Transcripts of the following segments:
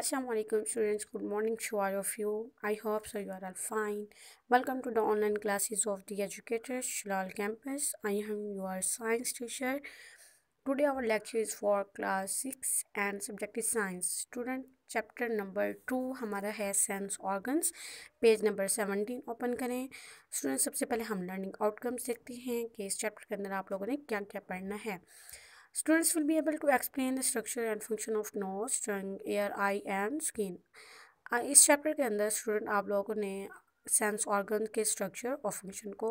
Assalamualaikum students good morning to all of you i hope so you are all fine welcome to the online classes of the educator shalal campus i am your science teacher today our lecture is for class 6 and subject is science student chapter number 2 हमारा है sense organs page number 17 open करें students सबसे पहले हम learning outcomes देखते हैं कि इस chapter के अंदर आप लोगों ने क्या क्या पढ़ना है Students will be able to explain the structure and function of nose, tongue, ear, eye and skin. इस चैप्टर के अंदर स्टूडेंट आप लोगों ने सेंस ऑर्गन के स्ट्रक्चर और फंक्शन को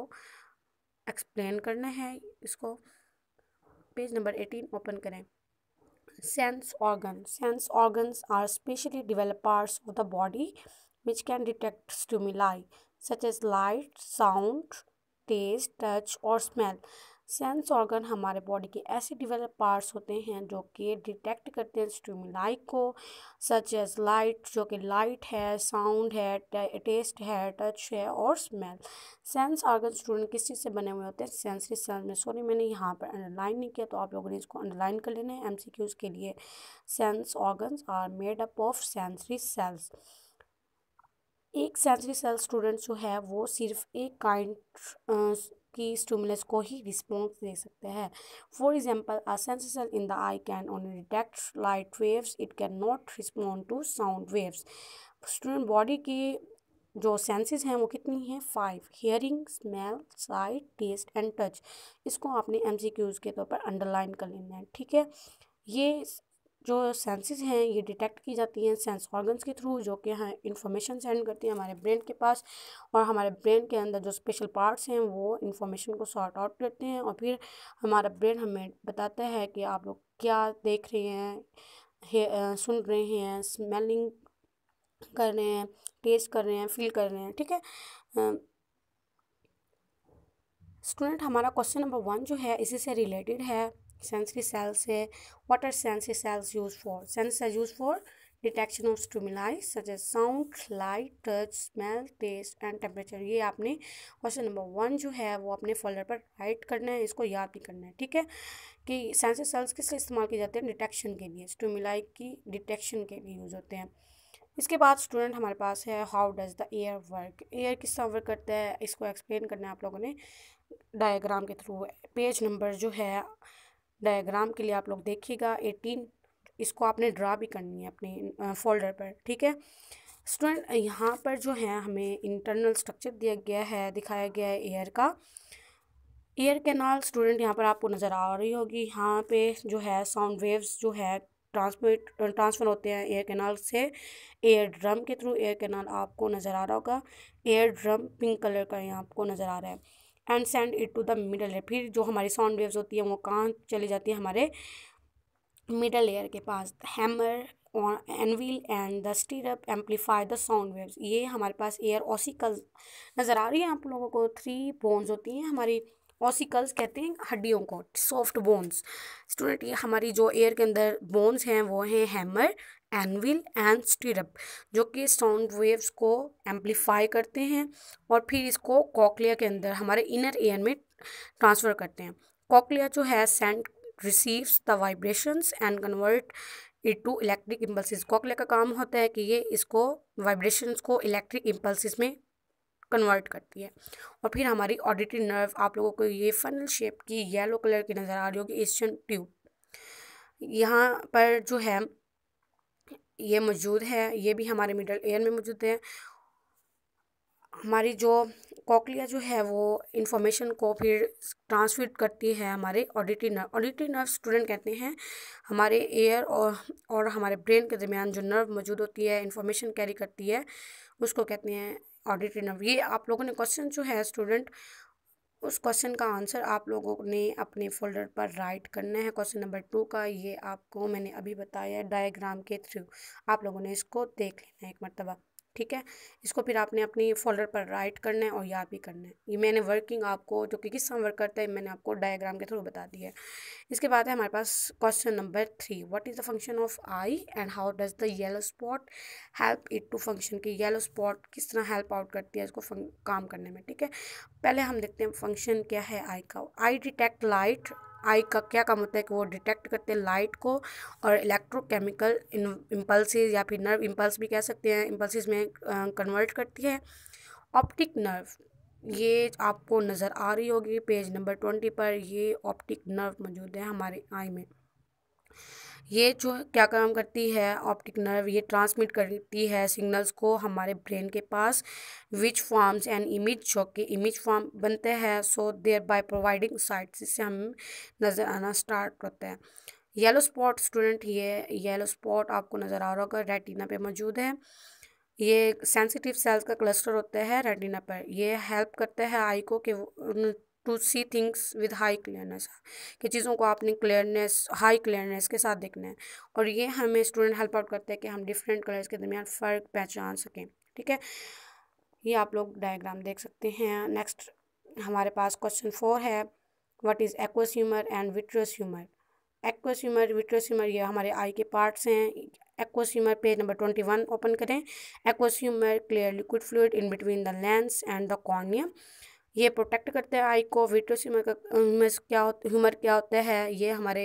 एक्सप्लेन करना है इसको पेज नंबर एटीन ओपन करें sense organ sense organs are specially developed parts of the body which can detect stimuli such as light sound taste touch or smell sense organ हमारे body के ऐसे develop parts होते हैं जो कि detect करते हैं लाइक को सच एज लाइट जो कि लाइट है साउंड है टेस्ट है टच है और स्मेल सेंस ऑर्गन स्टूडेंट किस चीज़ से बने हुए होते हैं सेंसरी सेल्स में सॉरी मैंने यहाँ पर अंडरलाइन नहीं किया तो आप लोगों ने इसको अंडरलाइन कर लेना है एम के लिए sense organs are made up of sensory cells एक सेंसरी सेल स्टूडेंट जो है वो सिर्फ एक काइंड की स्टूमुलस को ही रिस्पॉन्स दे सकते हैं for example a sensor in the eye can only detect light waves it can not respond to sound waves student body की जो सेंसेस हैं वो कितनी हैं five hearing smell sight taste and touch इसको आपने एम के तौर पर अंडरलाइन कर लेना है ठीक है ये जो सेंसेस हैं ये डिटेक्ट की जाती हैं सेंस ऑर्गन्स के थ्रू जो कि यहाँ इन्फॉर्मेशन सेंड करती हैं हमारे ब्रेन के पास और हमारे ब्रेन के अंदर जो स्पेशल पार्ट्स हैं वो इन्फॉर्मेशन को सॉर्ट आउट करते हैं और फिर हमारा ब्रेन हमें बताता है कि आप लोग क्या देख रहे हैं हे, आ, सुन रहे हैं स्मेलिंग कर रहे हैं टेस्ट कर रहे हैं फील कर रहे हैं ठीक है स्टूडेंट हमारा क्वेश्चन नंबर वन जो है इसी से रिलेटेड है sensory cells है what are sensory cells used for sense are used for detection of stimuli such as sound light touch smell taste and temperature ये आपने क्वेश्चन नंबर वन जो है वो अपने फोल्डर पर राइट करना है इसको याद भी करना है ठीक है कि सेंसर सेल्स किस लिए इस्तेमाल किए जाते हैं डिटेक्शन के लिए स्टूमिलाई की डिटेक्शन के लिए यूज़ होते हैं इसके बाद स्टूडेंट हमारे पास है how does the ear work ear किस तरह वर्क करता है इसको एक्सप्लेन करना है आप लोगों ने डायग्राम के थ्रू पेज नंबर जो है डायग्राम के लिए आप लोग देखिएगा एटीन इसको आपने ड्रा भी करनी है अपने फोल्डर पर ठीक है स्टूडेंट यहाँ पर जो है हमें इंटरनल स्ट्रक्चर दिया गया है दिखाया गया है एयर का एयर कैनाल स्टूडेंट यहाँ पर आपको नज़र आ रही होगी यहाँ पे जो है साउंड वेव्स जो है ट्रांसमिट ट्रांसफ़र होते हैं एयर कैनाल से एयर ड्रम के थ्रू एयर कैनाल आपको नज़र आ रहा होगा एयर ड्रम पिंक कलर का यहाँ आपको नज़र आ रहा है and send it to the middle ear फिर जो हमारी साउंड वेव्स होती है वो कहाँ चली जाती है हमारे मिडल एयर के पास हैमर और anvil and the stirrup amplify the sound waves ये हमारे पास एयर ओसिकल्स नज़र आ रही है आप लोगों को थ्री बोन्स होती हैं हमारी ओसिकल्स कहते हैं हड्डियों को सॉफ्ट बोन्स स्टूडेंट ये हमारी जो एयर के अंदर बोन्स हैं वो हैं हैमर एनविल एंड स्टिरप जो कि साउंड वेव्स को एम्पलीफाई करते हैं और फिर इसको कॉकलिया के अंदर हमारे इनर एयर में ट्रांसफ़र करते हैं कॉकलिया जो है send receives the vibrations and convert it to electric impulses cochlea का काम होता है कि ये इसको वाइब्रेशंस को इलेक्ट्रिक इम्पल्सिस में कन्वर्ट करती है और फिर हमारी ऑडिटरी नर्व आप लोगों को ये फनल शेप की येलो कलर की नज़र आ रही होगी एशियन ट्यूब यहाँ पर जो है ये मौजूद हैं ये भी हमारे मिडल एयर में मौजूद हैं हमारी जो कॉकलिया जो है वो इंफॉर्मेशन को फिर ट्रांसफिट करती है हमारे auditory nerve auditory nerve student कहते हैं हमारे एयर और और हमारे ब्रेन के दरमियान जो नर्व मौजूद होती है इन्फॉर्मेशन कैरी करती है उसको कहते हैं ऑडिटरी नर्व ये आप लोगों ने क्वेश्चन जो है स्टूडेंट उस क्वेश्चन का आंसर आप लोगों ने अपने फोल्डर पर राइट करना है क्वेश्चन नंबर टू का ये आपको मैंने अभी बताया डायग्राम के थ्रू आप लोगों ने इसको देख लेना है एक मरतबा ठीक है इसको फिर आपने अपनी फोल्डर पर राइट करना है और याद भी करना है ये मैंने वर्किंग आपको जो कि किस समय वर्क करता है मैंने आपको डायग्राम के थ्रू बता दिया है इसके बाद है हमारे पास question number three what is the function of eye and how does the yellow spot help it to function की येलो स्पॉट किस तरह हेल्प आउट करती है इसको काम करने में ठीक है पहले हम देखते हैं फंक्शन क्या है आई का आई डिटेक्ट लाइट आई का क्या काम होता है कि वो डिटेक्ट करते हैं लाइट को और इलेक्ट्रोकेमिकल इम्पल्सिस या फिर नर्व इम्पल्स भी कह सकते हैं इम्पल्सिस में कन्वर्ट करती है ऑप्टिक नर्व ये आपको नज़र आ रही होगी पेज नंबर ट्वेंटी पर ये ऑप्टिक नर्व मौजूद है हमारे आई में ये जो क्या काम करती है ऑप्टिक नर्व ये ट्रांसमिट करती है सिग्नल्स को हमारे ब्रेन के पास विच फॉर्म्स एंड इमेज जो कि इमेज फॉर्म बनते हैं so thereby providing sight इससे हम नज़र आना स्टार्ट होता है येलो स्पॉट स्टूडेंट ये येलो स्पॉट आपको नज़र आ रहा होगा रेटिना पे मौजूद है ये सेंसिटिव सेल्स का क्लस्टर होता है रेटिना पर ये हेल्प करता है आई को कि to see things with high clearness कि चीज़ों को आपने क्लियरनेस हाई क्लियरनेस के साथ देखना है और ये हमें स्टूडेंट हेल्प आउट करते हैं कि हम डिफरेंट कलर्स के दरमियान फ़र्क पहचान सकें ठीक है ये आप लोग डायग्राम देख सकते हैं नेक्स्ट हमारे पास क्वेश्चन फोर है what is aqueous humour and vitreous humour aqueous humour vitreous humour ये हमारे आई के पार्ट्स हैं aqueous humour page number twenty one open करें aqueous humour clear liquid fluid in between the lens and the cornea ये protect करते हैं आई को vitreous का क्या ह्यूमर क्या होता है ये हमारे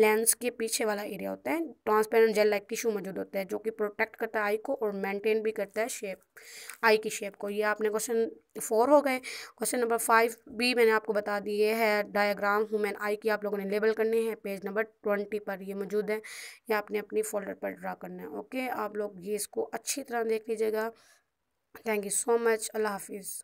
लेंस के पीछे वाला एरिया होता है ट्रांसपेरेंट जेल लाइक टिश्यू मौजूद होता है जो कि प्रोटेक्ट करता है आई को और मेंटेन भी करता है शेप आई की शेप को ये आपने क्वेश्चन फोर हो गए क्वेश्चन नंबर फाइव भी मैंने आपको बता ये है डायग्राम ह्यूमन आई की आप लोगों ने लेबल करनी है पेज नंबर ट्वेंटी पर ये मौजूद है ये आपने अपनी फोल्डर पर ड्रा करना है ओके आप लोग ये इसको अच्छी तरह देख लीजिएगा थैंक यू सो मच अल्लाह हाफिज़